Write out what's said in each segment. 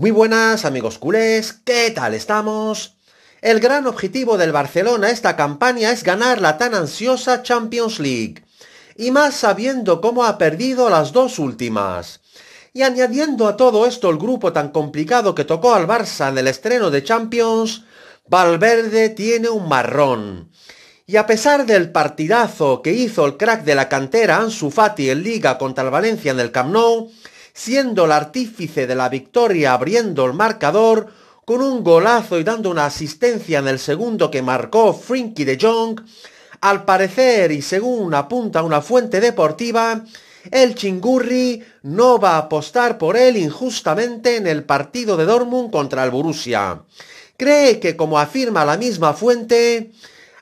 Muy buenas amigos culés, ¿qué tal estamos? El gran objetivo del Barcelona esta campaña es ganar la tan ansiosa Champions League, y más sabiendo cómo ha perdido las dos últimas. Y añadiendo a todo esto el grupo tan complicado que tocó al Barça en el estreno de Champions, Valverde tiene un marrón. Y a pesar del partidazo que hizo el crack de la cantera Ansu Fati en Liga contra el Valencia en el Camp Nou, siendo el artífice de la victoria abriendo el marcador con un golazo y dando una asistencia en el segundo que marcó Frinky de Jong, al parecer y según apunta una fuente deportiva, el Chingurri no va a apostar por él injustamente en el partido de Dortmund contra el Borussia. Cree que, como afirma la misma fuente,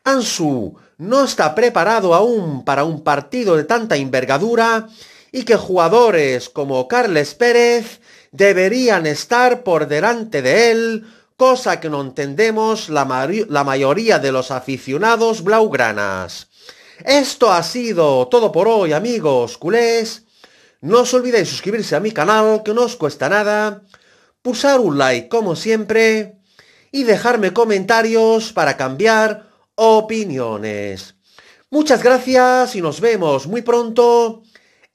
Ansu no está preparado aún para un partido de tanta envergadura y que jugadores como Carles Pérez deberían estar por delante de él, cosa que no entendemos la, mayoría de los aficionados blaugranas. Esto ha sido todo por hoy, amigos culés. No os olvidéis suscribirse a mi canal, que no os cuesta nada, pulsar un like como siempre y dejarme comentarios para cambiar opiniones. Muchas gracias y nos vemos muy pronto